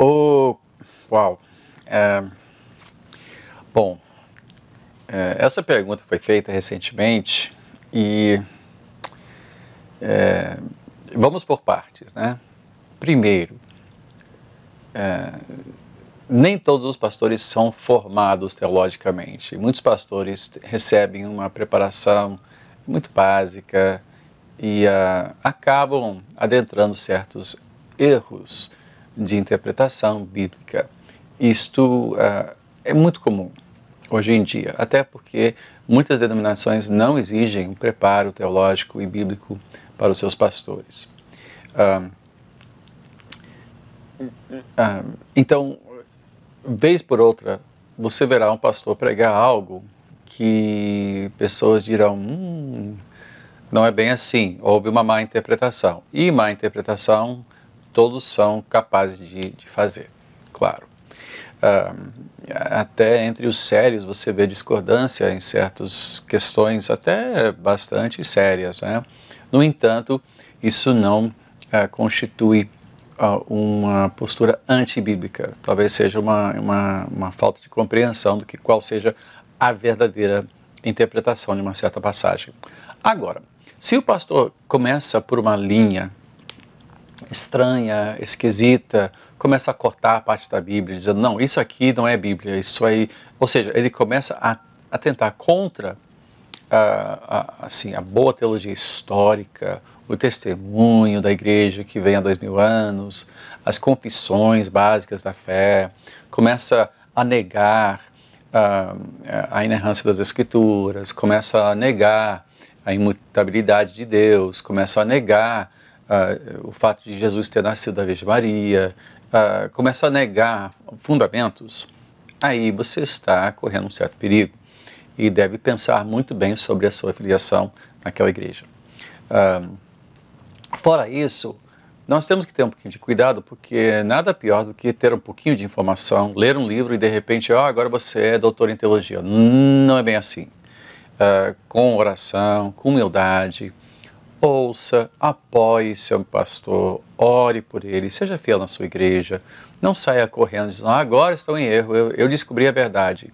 Oh, uau. É, bom, é, essa pergunta foi feita recentemente e é, vamos por partes, né? Primeiro, é, nem todos os pastores são formados teologicamente. Muitos pastores recebem uma preparação muito básica e ah, acabam adentrando certos erros de interpretação bíblica. Isto uh, é muito comum hoje em dia, até porque muitas denominações não exigem um preparo teológico e bíblico para os seus pastores. Uh, uh, então, vez por outra, você verá um pastor pregar algo que pessoas dirão: hum, não é bem assim, houve uma má interpretação. E má interpretação todos são capazes de, de fazer, claro. Uh, até entre os sérios você vê discordância em certas questões até bastante sérias. Né? No entanto, isso não uh, constitui uh, uma postura antibíblica. Talvez seja uma, uma, uma falta de compreensão do que qual seja a verdadeira interpretação de uma certa passagem. Agora, se o pastor começa por uma linha estranha, esquisita, começa a cortar a parte da Bíblia, dizendo, não, isso aqui não é Bíblia, isso aí. Ou seja, ele começa a, a tentar contra a, a, assim, a boa teologia histórica, o testemunho da igreja que vem há dois mil anos, as confissões básicas da fé, começa a negar a, ah, a inerrância das escrituras, começa a negar a imutabilidade de Deus, começa a negar ah, o fato de Jesus ter nascido da Virgem Maria, ah, começa a negar fundamentos, aí você está correndo um certo perigo e deve pensar muito bem sobre a sua filiação naquela igreja. Ah, fora isso, nós temos que ter um pouquinho de cuidado, porque nada pior do que ter um pouquinho de informação, ler um livro e de repente, ó, oh, agora você é doutor em teologia. Não é bem assim. Uh, com oração, com humildade, ouça, apoie seu pastor, ore por ele, seja fiel na sua igreja, não saia correndo dizendo, ah, agora estou em erro, eu, eu descobri a verdade.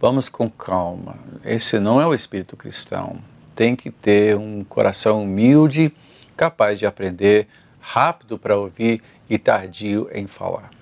Vamos com calma, esse não é o espírito cristão. Tem que ter um coração humilde, capaz de aprender, rápido para ouvir e tardio em falar.